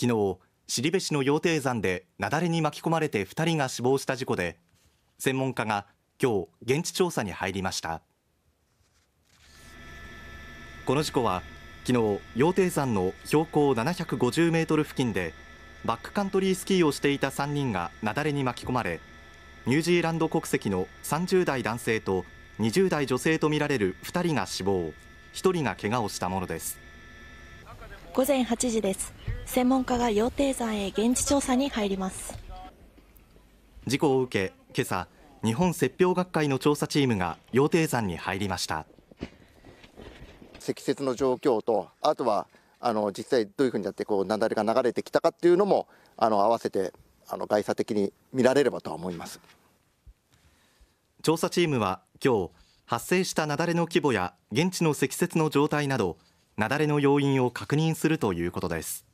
昨日、う後志の羊蹄山で雪崩に巻き込まれて2人が死亡した事故で専門家が今日現地調査に入りましたこの事故は昨日、羊蹄山の標高750メートル付近でバックカントリースキーをしていた3人が雪崩に巻き込まれニュージーランド国籍の30代男性と20代女性とみられる2人が死亡1人が怪我をしたものです午前8時です専門家が羊蹄山へ現地調査に入ります事故を受け今朝日本雪氷学会の調査チームが羊蹄山に入りました積雪の状況とあとはあの実際どういうふうになってこう雪崩が流れてきたかっていうのもあの合わせてあの外差的に見られればと思います調査チームは今日発生した雪崩の規模や現地の積雪の状態など雪崩の要因を確認するということです。